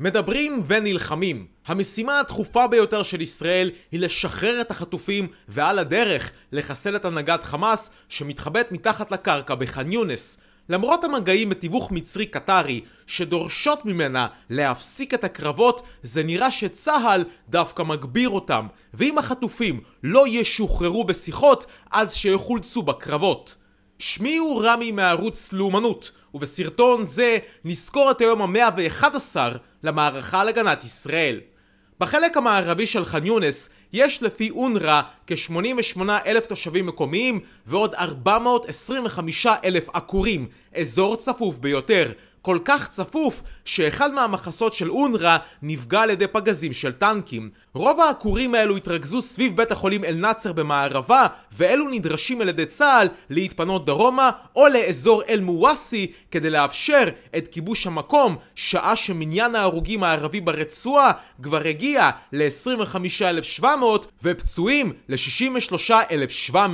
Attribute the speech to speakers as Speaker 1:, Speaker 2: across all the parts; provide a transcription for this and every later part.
Speaker 1: מדברים ונלחמים. המשימה הדחופה ביותר של ישראל היא לשחרר את החטופים ועל הדרך לחסל את הנהגת חמאס שמתחבאת מתחת לקרקע בח'אן יונס. למרות המגעים בתיווך מצרי-קטרי שדורשות ממנה להפסיק את הקרבות, זה נראה שצה"ל דווקא מגביר אותם, ואם החטופים לא ישוחררו בשיחות, אז שיחולצו בקרבות. שמי הוא רמי מערוץ לאומנות, ובסרטון זה נזכור את היום המאה ואחד עשר למערכה על הגנת ישראל. בחלק המערבי של ח'אן יונס יש לפי אונר"א כ-88 אלף תושבים מקומיים ועוד 425 אלף עקורים, אזור צפוף ביותר, כל כך צפוף שאחד מהמחסות של אונר"א נפגע על ידי פגזים של טנקים. רוב העקורים האלו התרכזו סביב בית החולים אל-נאצר במערבה, ואלו נדרשים על ידי צה"ל להתפנות דרומה או לאזור אל-מוואסי כדי לאפשר את כיבוש המקום, שעה שמניין ההרוגים הערבי ברצועה כבר הגיע ל-25,700 ופצועים ל-63,700.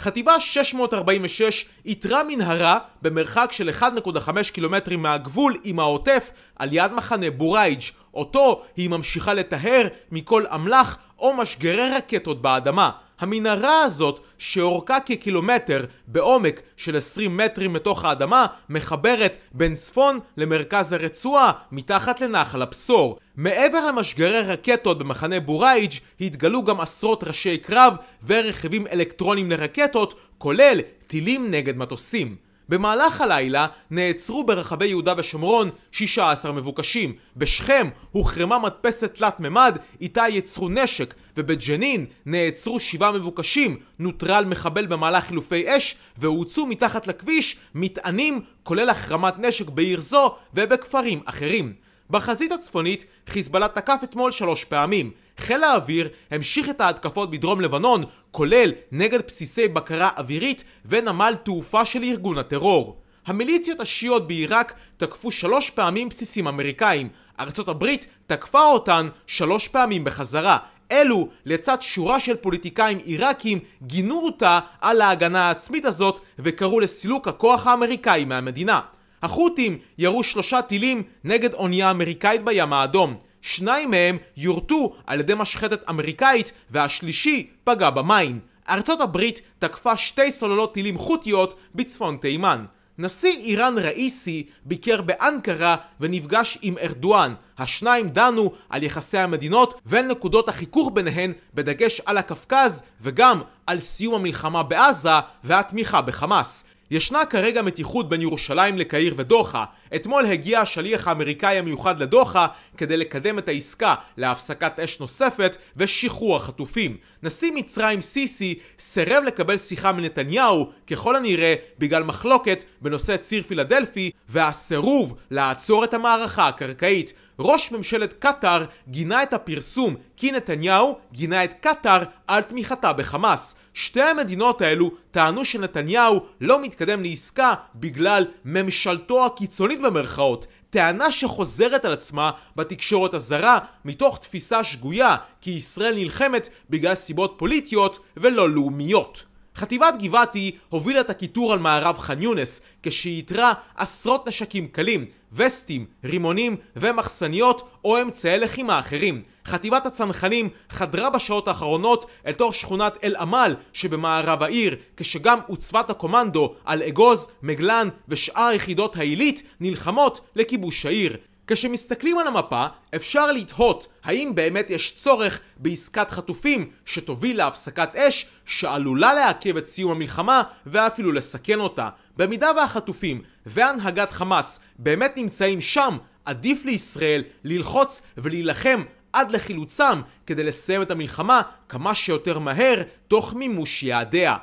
Speaker 1: חטיבה 646 איתרה מנהרה במרחק של 1.5 קילומטרים מהגבול עם העוטף על יד מחנה בורייג' אותו היא ממשיכה לטהר מכל אמל"ח או משגרי רקטות באדמה המנהרה הזאת, שאורכה כקילומטר בעומק של 20 מטרים מתוך האדמה, מחברת בין צפון למרכז הרצועה, מתחת לנחל הבשור. מעבר למשגרי רקטות במחנה בורייג' התגלו גם עשרות ראשי קרב ורכיבים אלקטרונים לרקטות, כולל טילים נגד מטוסים. במהלך הלילה נעצרו ברחבי יהודה ושומרון 16 מבוקשים. בשכם הוחרמה מדפסת תלת ממד, איתה יצרו נשק, ובג'נין נעצרו 7 מבוקשים, נוטרל מחבל במהלך חילופי אש, והוצאו מתחת לכביש מטענים, כולל החרמת נשק בעיר זו ובכפרים אחרים. בחזית הצפונית חיזבאללה תקף אתמול שלוש פעמים. חיל האוויר המשיך את ההתקפות בדרום לבנון, כולל נגד בסיסי בקרה אווירית ונמל תעופה של ארגון הטרור. המיליציות השיעיות בעיראק תקפו שלוש פעמים בסיסים אמריקאים. ארצות הברית תקפה אותן שלוש פעמים בחזרה. אלו, לצד שורה של פוליטיקאים עיראקים, גינו אותה על ההגנה העצמית הזאת וקראו לסילוק הכוח האמריקאי מהמדינה. החות'ים ירו שלושה טילים נגד אונייה אמריקאית בים האדום. שניים מהם יורטו על ידי משחטת אמריקאית והשלישי פגע במים. ארצות הברית תקפה שתי סוללות טילים חות'יות בצפון תימן. נשיא איראן ראיסי ביקר באנקרה ונפגש עם ארדואן. השניים דנו על יחסי המדינות ועל נקודות החיכוך ביניהן, בדגש על הקפקז וגם על סיום המלחמה בעזה והתמיכה בחמאס. ישנה כרגע מתיחות בין ירושלים לקהיר ודוחה. אתמול הגיע השליח האמריקאי המיוחד לדוחה כדי לקדם את העסקה להפסקת אש נוספת ושחרור החטופים. נשיא מצרים סיסי סירב לקבל שיחה מנתניהו, ככל הנראה בגלל מחלוקת בנושא ציר פילדלפי והסירוב לעצור את המערכה הקרקעית. ראש ממשלת קטאר גינה את הפרסום כי נתניהו גינה את קטאר על תמיכתה בחמאס. שתי המדינות האלו טענו שנתניהו לא מתקדם לעסקה בגלל ממשלתו הקיצונית במרכאות, טענה שחוזרת על עצמה בתקשורת הזרה מתוך תפיסה שגויה כי ישראל נלחמת בגלל סיבות פוליטיות ולא לאומיות. חטיבת גבעתי הובילה את הקיטור על מערב ח'אן יונס, כשהיא איתרה עשרות נשקים קלים, וסטים, רימונים ומחסניות או אמצעי לחימה אחרים. חטיבת הצנחנים חדרה בשעות האחרונות אל תוך שכונת אל עמל שבמערב העיר, כשגם עוצבת הקומנדו על אגוז, מגלן ושאר יחידות העילית נלחמות לכיבוש העיר. כשמסתכלים על המפה, אפשר לתהות האם באמת יש צורך בעסקת חטופים שתוביל להפסקת אש שעלולה לעכב את סיום המלחמה ואפילו לסכן אותה. במידה והחטופים והנהגת חמאס באמת נמצאים שם, עדיף לישראל ללחוץ ולהילחם עד לחילוצם כדי לסיים את המלחמה כמה שיותר מהר תוך מימוש יעדיה.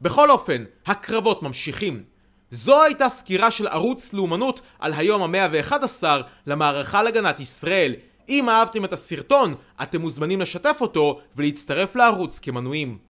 Speaker 1: בכל אופן, הקרבות ממשיכים. זו הייתה סקירה של ערוץ לאומנות על היום המאה ה-11 למערכה להגנת ישראל. אם אהבתם את הסרטון, אתם מוזמנים לשתף אותו ולהצטרף לערוץ כמנויים.